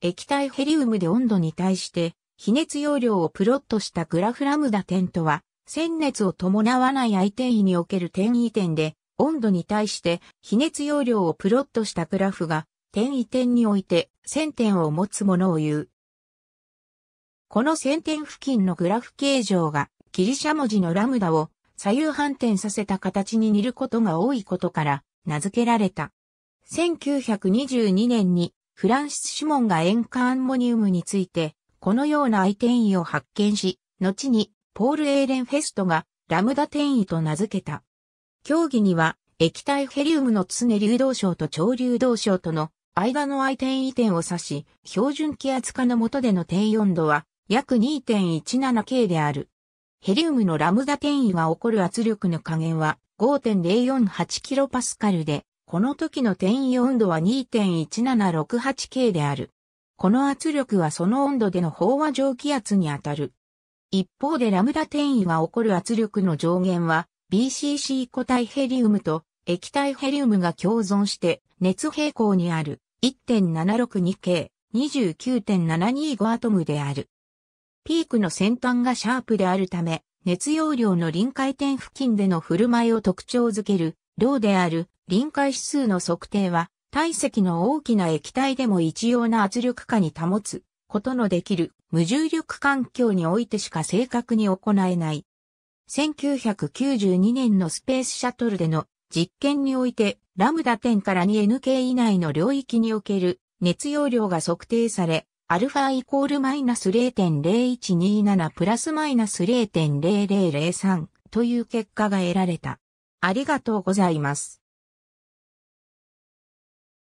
液体ヘリウムで温度に対して、比熱容量をプロットしたグラフラムダ点とは、線熱を伴わない相転位における転移点で、温度に対して比熱容量をプロットしたグラフが、転移点において線点を持つものを言う。この線点付近のグラフ形状が、ギリシャ文字のラムダを左右反転させた形に似ることが多いことから、名付けられた。1922年にフランシス・シュモンが塩化アンモニウムについて、このような相転移を発見し、後にポール・エーレンフェストがラムダ転移と名付けた。競技には液体ヘリウムの常流動症と超流動症との間の相転移点を指し、標準気圧化の下での低温度は約 2.17K である。ヘリウムのラムダ転移が起こる圧力の加減は 5.048kPa で、この時の転移温度は 2.1768K である。この圧力はその温度での飽和蒸気圧にあたる。一方でラムダ転移が起こる圧力の上限は BCC 固体ヘリウムと液体ヘリウムが共存して熱平衡にある 1.762K29.725 アトムである。ピークの先端がシャープであるため、熱容量の臨界点付近での振る舞いを特徴づける量である臨界指数の測定は、体積の大きな液体でも一様な圧力下に保つことのできる無重力環境においてしか正確に行えない。1992年のスペースシャトルでの実験において、ラムダ点から 2NK 以内の領域における熱容量が測定され、アルファイコールマイナス0.0127プラスマイナス0.0003という結果が得られた。ありがとうございます。